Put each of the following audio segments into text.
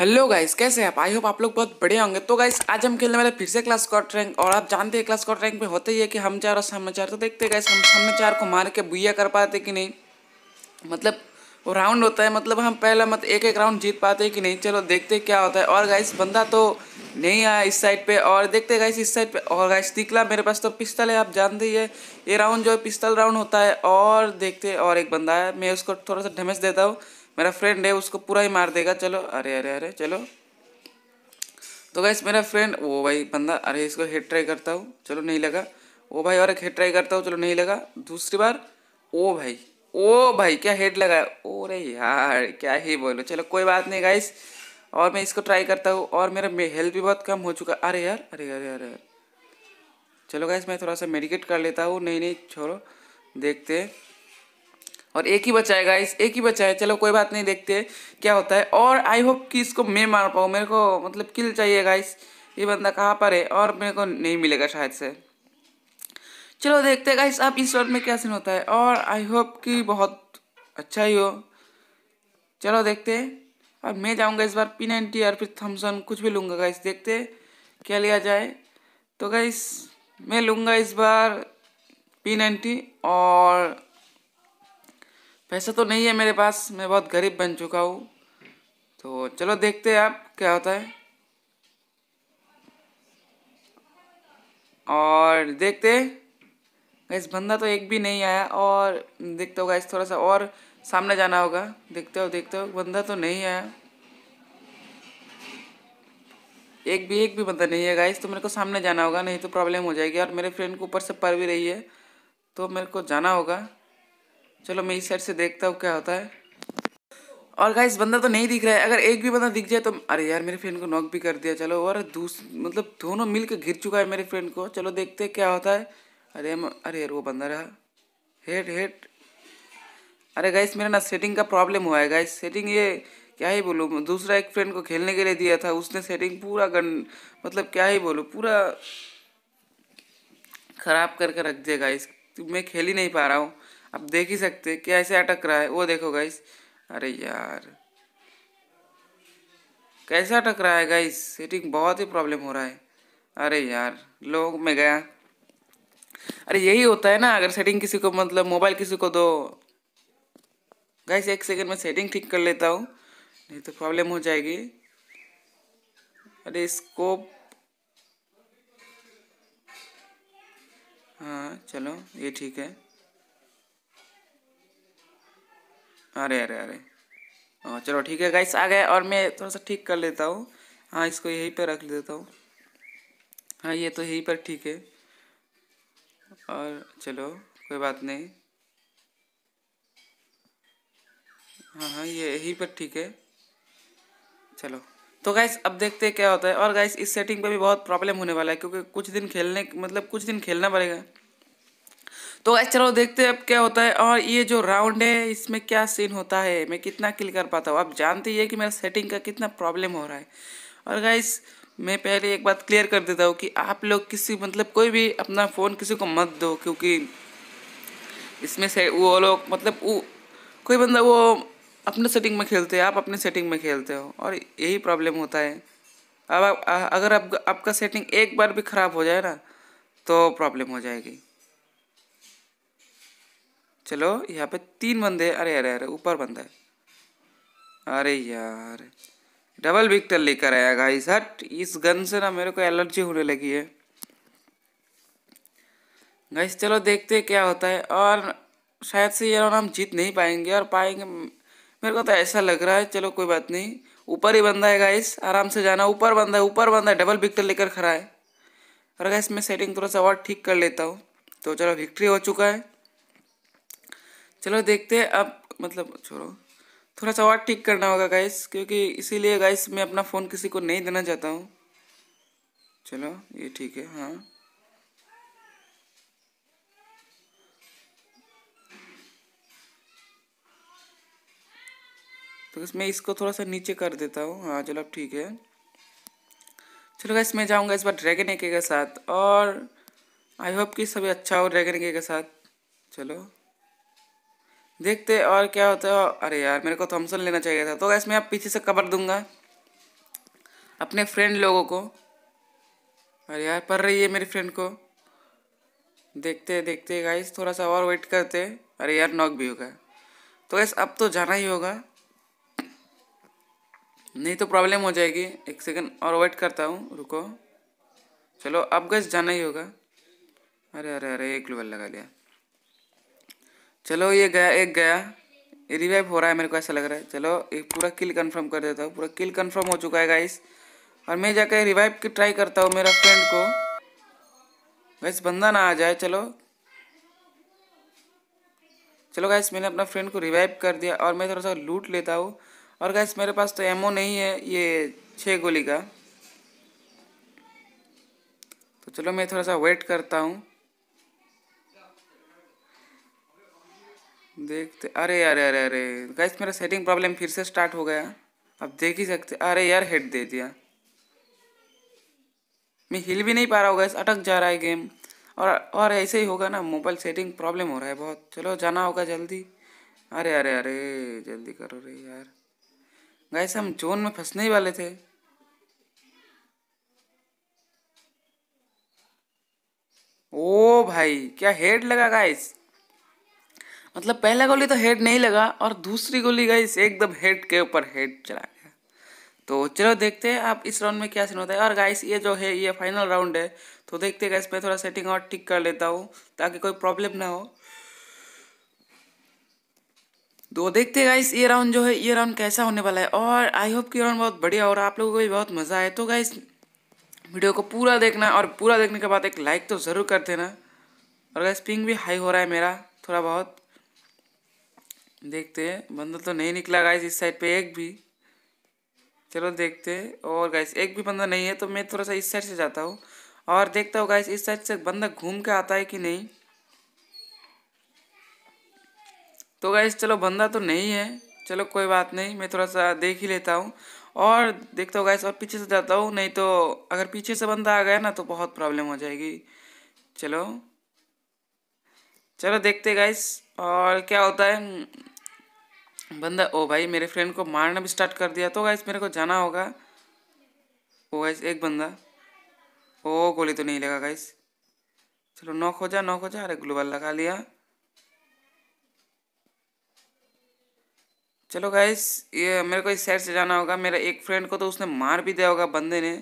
hello guys कैसे आप I hope आप लोग बहुत बढ़िया होंगे तो गाइस आज हम खेलने वाले फिर से क्लास कॉट रैंक और आप जानते हैं क्लास कॉट रैंक में होते ही है कि हम चार और सामने चार तो देखते हैं गाइस हम सामने चार को मार के बुया कर पाते कि नहीं मतलब वो राउंड होता है मतलब हम पहला मत एक एक राउंड जीत पाते हैं कि नहीं चलो देखते क्या होता है और गाइस बंदा तो नहीं आया इस साइड पर और देखते गाइस इस साइड पर और गाइस निकला मेरे पास तो पिस्तल है आप जानते ही है ये राउंड जो है पिस्तल राउंड होता है और देखते और एक बंदा है मैं उसको थोड़ा सा डैमेज देता हूँ मेरा फ्रेंड है उसको पूरा ही मार देगा चलो अरे अरे अरे चलो तो गैस मेरा फ्रेंड वो भाई बंदा अरे इसको हेड ट्राई करता हूँ चलो नहीं लगा वो भाई और एक हेड ट्राई करता हूँ चलो नहीं लगा दूसरी बार ओ भाई ओ भाई क्या हेड लगाया ओ रे यार क्या ही बोलो चलो कोई बात नहीं गाइस और मैं इसको ट्राई करता हूँ और मेरा हेल्थ भी बहुत कम हो चुका अरे यार अरे अरे अरे चलो गाइस मैं थोड़ा सा मेडिकेट कर लेता हूँ नहीं नहीं छोड़ो देखते हैं और एक ही बचा है गाइस एक ही बचा है चलो कोई बात नहीं देखते क्या होता है और आई होप कि इसको मैं मार पाऊँ मेरे को मतलब किल चाहिए गाइस ये बंदा कहाँ पर है और मेरे को नहीं मिलेगा शायद से चलो देखते हैं गाइस आप इस वर्ड में क्या सीन होता है और आई होप कि बहुत अच्छा ही हो चलो देखते अब मैं जाऊँगा इस बार पी नाइनटी या फिर थम्सन कुछ भी लूँगा गाइस देखते क्या लिया जाए तो गाइस मैं लूँगा इस बार पी नाइन्टी और पैसा तो नहीं है मेरे पास मैं बहुत गरीब बन चुका हूँ तो चलो देखते हैं आप क्या होता है और देखते इस बंदा तो एक भी नहीं आया और देखते हो इस थोड़ा सा और सामने जाना होगा देखते हो देखते हो बंदा तो नहीं आया एक भी एक भी बंदा नहीं है गाइस तो मेरे को सामने जाना होगा नहीं तो प्रॉब्लम हो जाएगी और मेरे फ्रेंड को ऊपर से पड़ भी रही है तो मेरे को जाना होगा चलो मैं इस साइड से देखता हूँ क्या होता है और गाइस बंदा तो नहीं दिख रहा है अगर एक भी बंदा दिख जाए तो अरे यार मेरे फ्रेंड को नॉक भी कर दिया चलो और दूस मतलब दोनों मिल के घिर चुका है मेरे फ्रेंड को चलो देखते हैं क्या होता है अरे म... अरे यार वो बंदा रहा हेट हेट अरे गाइस मेरा ना सेटिंग का प्रॉब्लम हुआ है गाइस सेटिंग ये क्या ही बोलूँ दूसरा एक फ्रेंड को खेलने के लिए दिया था उसने सेटिंग पूरा गन मतलब क्या ही बोलूँ पूरा ख़राब करके रख दिया गाइस मैं खेल ही नहीं पा रहा हूँ आप देख ही सकते हैं कैसे अटक रहा है वो देखो गाइस अरे यार कैसे अटक रहा है गाइस सेटिंग बहुत ही प्रॉब्लम हो रहा है अरे यार लोग में गया अरे यही होता है ना अगर सेटिंग किसी को मतलब मोबाइल किसी को दो गाइस एक सेकंड में सेटिंग ठीक कर लेता हूँ नहीं तो प्रॉब्लम हो जाएगी अरे स्कोप हाँ चलो ये ठीक है अरे अरे अरे हाँ, चलो ठीक है गाइस आ गए और मैं थोड़ा सा ठीक कर लेता हूँ हाँ इसको यहीं पर रख लेता हूँ हाँ ये तो यहीं पर ठीक है और चलो कोई बात नहीं हाँ हाँ ये यहीं पर ठीक है चलो तो गाइस अब देखते हैं क्या होता है और गाइस इस सेटिंग पे भी बहुत प्रॉब्लम होने वाला है क्योंकि कुछ दिन खेलने मतलब कुछ दिन खेलना पड़ेगा तो गाइस चलो देखते हैं अब क्या होता है और ये जो राउंड है इसमें क्या सीन होता है मैं कितना किल कर पाता हूँ आप जानते ही है कि मेरा सेटिंग का कितना प्रॉब्लम हो रहा है और गाइस मैं पहले एक बात क्लियर कर देता हूँ कि आप लोग किसी मतलब कोई भी अपना फ़ोन किसी को मत दो क्योंकि इसमें से वो लोग मतलब वो कोई बंदा वो अपने सेटिंग में खेलते हैं आप अपने सेटिंग में खेलते हो और यही प्रॉब्लम होता है अब अगर आप, आपका सेटिंग एक बार भी ख़राब हो जाए ना तो प्रॉब्लम हो जाएगी चलो यहाँ पे तीन बंदे अरे अरे अरे ऊपर बंदा है अरे यार डबल विक्टर लेकर आया गाइस हट इस गन से ना मेरे को एलर्जी होने लगी है गाइस चलो देखते हैं क्या होता है और शायद से ये राउंड हम जीत नहीं पाएंगे और पाएंगे मेरे को तो ऐसा लग रहा है चलो कोई बात नहीं ऊपर ही बंदा है गाइस आराम से जाना ऊपर बंदा है ऊपर बंदा है डबल विक्टर लेकर खड़ा है और गाइस मैं सेटिंग थोड़ा सा और ठीक कर लेता हूँ तो चलो विक्ट्री हो चुका है चलो देखते हैं अब मतलब छोड़ो थोड़ा सा और ठीक करना होगा गाइस क्योंकि इसीलिए गाइस मैं अपना फ़ोन किसी को नहीं देना चाहता हूँ चलो ये ठीक है हाँ तो मैं इसको थोड़ा सा नीचे कर देता हूँ हाँ चलो अब ठीक है चलो गाइस मैं जाऊँगा इस बार ड्रैगन एके के साथ और आई होप कि सभी अच्छा हो ड्रैगन एके के साथ चलो देखते और क्या होता है अरे यार मेरे को थम्सन लेना चाहिए था तो गैस मैं आप पीछे से कवर दूंगा अपने फ्रेंड लोगों को अरे यार पढ़ रही है मेरी फ्रेंड को देखते देखते गाइस थोड़ा सा और वेट करते अरे यार नॉक भी होगा तो गैस अब तो जाना ही होगा नहीं तो प्रॉब्लम हो जाएगी एक सेकंड और वेट करता हूँ रुको चलो अब गैस जाना ही होगा अरे अरे अरे एक लेवल लगा लिया चलो ये गया एक गया ये रिवाइव हो रहा है मेरे को ऐसा लग रहा है चलो एक पूरा किल कंफर्म कर देता हूँ पूरा किल कंफर्म हो चुका है गाइस और मैं जाकर रिवाइव की ट्राई करता हूँ मेरा फ्रेंड को गाइस बंदा ना आ जाए चलो चलो गाइस मैंने अपना फ्रेंड को रिवाइव कर दिया और मैं थोड़ा सा लूट लेता हूँ और गाइस मेरे पास तो एमओ नहीं है ये छः गोली का तो चलो मैं थोड़ा सा वेट करता हूँ देखते अरे अरे अरे अरे गैस मेरा सेटिंग प्रॉब्लम फिर से स्टार्ट हो गया अब देख ही सकते अरे यार हेड दे दिया मैं हिल भी नहीं पा रहा हूँ गैस अटक जा रहा है गेम और और ऐसे ही होगा ना मोबाइल सेटिंग प्रॉब्लम हो रहा है बहुत चलो जाना होगा जल्दी अरे अरे अरे जल्दी करो रे यार गैस हम जोन में फंसने ही वाले थे ओ भाई क्या हेड लगा गाइस मतलब पहला गोली तो हेड नहीं लगा और दूसरी गोली गई एकदम हेड के ऊपर हेड चला गया तो चलो देखते हैं आप इस राउंड में क्या सीन होता है और गाइस ये जो है ये फाइनल राउंड है तो देखते हैं गाइस मैं थोड़ा सेटिंग और ठीक कर लेता हूँ ताकि कोई प्रॉब्लम ना हो तो देखते हैं गाइस ये राउंड जो है ये राउंड कैसा होने वाला है और आई होप कि राउंड बहुत बढ़िया और आप लोगों को भी बहुत मज़ा आए तो गाइस वीडियो को पूरा देखना और पूरा देखने के बाद एक लाइक तो ज़रूर कर देना और गैस पिंग भी हाई हो रहा है मेरा थोड़ा बहुत देखते हैं बंदा तो नहीं निकला गाइस इस साइड पे एक भी चलो देखते हैं और गाइस एक भी बंदा नहीं है तो मैं थोड़ा सा इस साइड से जाता हूँ और देखता हूँ गाइस इस साइड से बंदा घूम के आता है कि नहीं तो गाइस चलो बंदा तो नहीं है चलो कोई बात नहीं मैं थोड़ा सा देख ही लेता हूँ और देखता हूँ गाइस और पीछे से जाता हूँ नहीं तो अगर पीछे से बंदा आ गया ना तो बहुत प्रॉब्लम हो जाएगी चलो चलो देखते गाइस और क्या होता है बंदा ओ भाई मेरे फ्रेंड को मारना भी स्टार्ट कर दिया तो गाइस मेरे को जाना होगा ओ गाइस एक बंदा ओ गोली तो नहीं लगा गाइस चलो नॉक हो जा नॉक हो जा अरे ग्लोबल लगा लिया चलो गाइस ये मेरे को इस साइड से जाना होगा मेरा एक फ्रेंड को तो उसने मार भी दिया होगा बंदे ने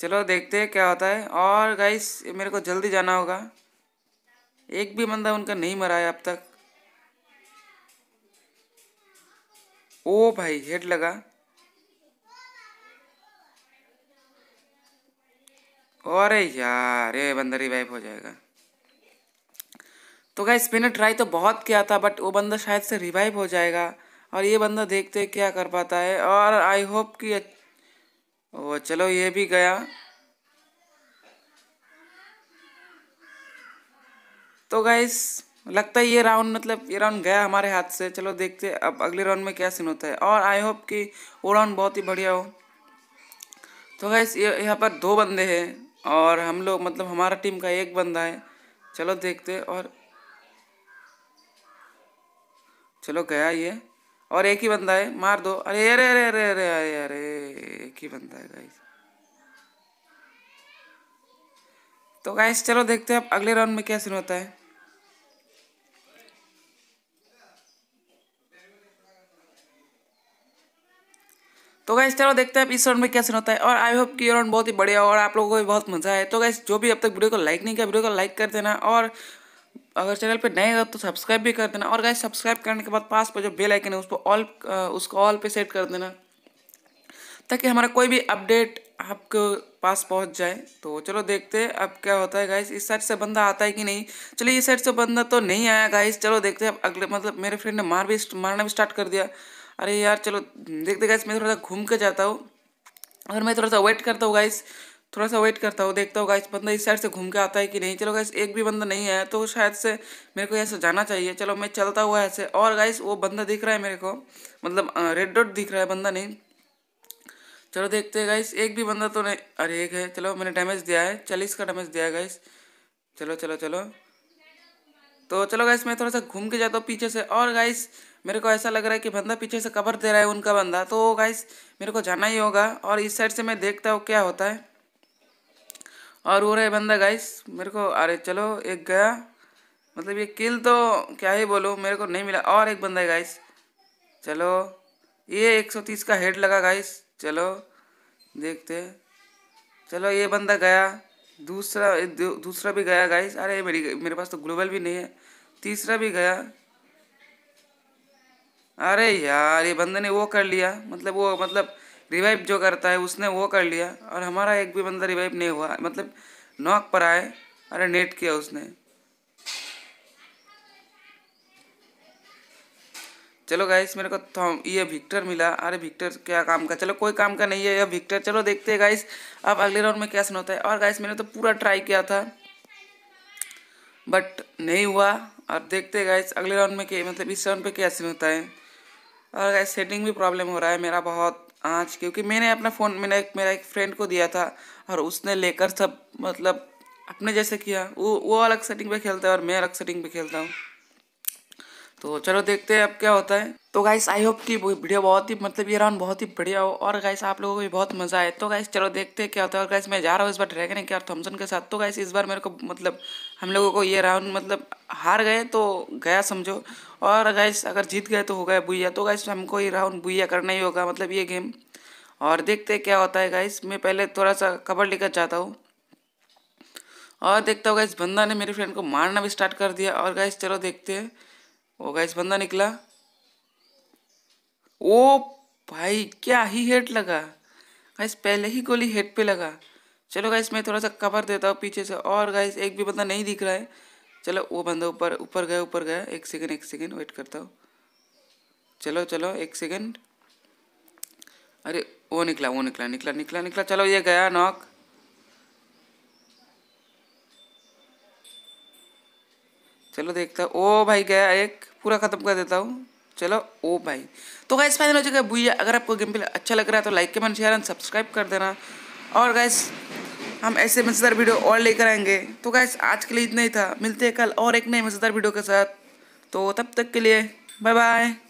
चलो देखते हैं क्या होता है और गाइस मेरे को जल्दी जाना होगा एक भी बंदा उनका नहीं मरा है अब तक ओ भाई हेड लगा अरे यार ये बंदा रिवाइव हो जाएगा तो गाइस मैंने ट्राई तो बहुत किया था बट वो बंदा शायद से रिवाइव हो जाएगा और ये बंदा देखते क्या कर पाता है और आई होप कि ओ चलो ये भी गया तो गाइस लगता है ये राउंड मतलब ये राउंड गया हमारे हाथ से चलो देखते हैं अब अगले राउंड में क्या सीन होता है और आई होप कि वो राउंड बहुत ही बढ़िया हो तो गैस ये यहाँ पर दो बंदे हैं और हम लोग मतलब हमारा टीम का एक बंदा है चलो देखते और चलो गया ये और एक ही बंदा है मार दो अरे अरे अरे अरे अरे अरे अरे एक ही बंदा है गाइस तो गाइस चलो देखते हैं अब अगले राउंड में क्या सीन होता है तो गाइस चलो देखते हैं अब इस राउंड में क्या सीन होता है और आई होप कि ये राउंड बहुत ही बढ़िया और आप लोगों को भी बहुत मजा आए तो गाइस जो भी अब तक वीडियो को लाइक नहीं किया वीडियो को लाइक कर देना और अगर चैनल पे नए हो तो सब्सक्राइब भी कर देना और गाइस सब्सक्राइब करने के बाद पास पर जो बेल आइकन है उसको ऑल उसको ऑल पे सेट कर देना ताकि हमारा कोई भी अपडेट आपके पास पहुंच जाए तो चलो देखते हैं अब क्या होता है गाइस इस साइड से बंदा आता है कि नहीं चलिए इस साइड से बंदा तो नहीं आया गाइस चलो देखते हैं अगले मतलब मेरे फ्रेंड ने मार भी मारना भी स्टार्ट कर दिया अरे यार चलो देखते गाइस मैं थोड़ा सा घूम के जाता हूँ और मैं थोड़ा सा वेट करता हूँ गाइस थोड़ा सा वेट करता हूँ देखता हूँ गाइस बंदा इस साइड से घूम के आता है कि नहीं चलो गाइस एक भी बंदा नहीं है तो शायद से मेरे को ऐसे जाना चाहिए चलो मैं चलता हुआ ऐसे और गाइस वो बंदा दिख रहा है मेरे को मतलब रेड डॉट दिख रहा है बंदा नहीं चलो देखते हैं गाइस एक भी बंदा तो नहीं अरे एक है चलो मैंने डैमेज दिया है चालीस का डैमेज दिया है गाइस चलो चलो चलो तो चलो गाइस मैं थोड़ा सा घूम के जाता हूँ पीछे से और गाइस मेरे को ऐसा लग रहा है कि बंदा पीछे से कवर दे रहा है उनका बंदा तो गाइस मेरे को जाना ही होगा और इस साइड से मैं देखता हूँ क्या होता है और वो रहे बंदा गाइस मेरे को अरे चलो एक गया मतलब ये किल तो क्या ही बोलो मेरे को नहीं मिला और एक बंदा है गाइस चलो ये 130 का हेड लगा गाइस चलो देखते चलो ये बंदा गया दूसरा दूसरा भी गया गाइस अरे मेरी मेरे पास तो ग्लोबल भी नहीं है तीसरा भी गया अरे यार ये बंदे ने वो कर लिया मतलब वो मतलब रिवाइव जो करता है उसने वो कर लिया और हमारा एक भी बंदा रिवाइव नहीं हुआ मतलब नॉक पर आए अरे नेट किया उसने चलो गाइस मेरे को थॉम तो ये विक्टर मिला अरे विक्टर क्या काम का चलो कोई काम का नहीं है ये विक्टर चलो देखते हैं गाइस अब अगले राउंड में क्या सीन होता है और गाइस मैंने तो पूरा ट्राई किया था बट नहीं हुआ अब देखते हैं गाइस अगले राउंड में क्या मतलब इस राउंड पे क्या सीन होता है और गाइस सेटिंग भी प्रॉब्लम हो रहा है मेरा बहुत आज क्योंकि मैंने अपना फ़ोन मैंने एक मेरा एक फ्रेंड को दिया था और उसने लेकर सब मतलब अपने जैसे किया वो वो अलग सेटिंग पे खेलता है और मैं अलग सेटिंग पे खेलता हूँ तो चलो देखते हैं अब क्या होता है तो गाइस आई होप कि वीडियो बहुत ही मतलब ये राउंड बहुत ही बढ़िया हो और गाइस आप लोगों को भी बहुत मजा आए तो गाइस चलो देखते हैं क्या होता है और गाइस मैं जा रहा हूँ इस बार ड्रैगन के और थम्सन के साथ तो गाइस इस बार मेरे को मतलब हम लोगों को ये राउंड मतलब हार गए तो गया समझो और गाइस अगर जीत गए तो हो गया भूया तो गाइस हमको ये राउंड बुइया करना ही होगा मतलब ये गेम और देखते क्या होता है गाइस मैं पहले थोड़ा सा कबर लेकर जाता हूँ और देखता हूँ गाइस बंदा ने मेरे फ्रेंड को मारना भी स्टार्ट कर दिया और गाइस चलो देखते हैं वो गाइस बंदा निकला ओ भाई क्या ही हेड लगा गाइस पहले ही गोली हेड पे लगा चलो गाइस मैं थोड़ा सा कवर देता हूँ पीछे से और गाइस एक भी बंदा नहीं दिख रहा है चलो वो बंदा ऊपर ऊपर गया ऊपर गया एक सेकेंड एक सेकेंड वेट करता हूँ चलो चलो एक सेकेंड अरे वो निकला वो निकला निकला निकला निकला चलो ये गया नॉक चलो देखता ओ भाई गया एक पूरा ख़त्म कर देता हूँ चलो ओ भाई तो गाइस फाइनल हो जाएगा भूया अगर आपको गेम प्ले अच्छा लग रहा है तो like comment share and subscribe कर देना और गाइस हम ऐसे मज़ेदार वीडियो और लेकर आएंगे तो गाइस आज के लिए इतना ही था मिलते हैं कल और एक नए मज़ेदार वीडियो के साथ तो तब तक के लिए बाय बाय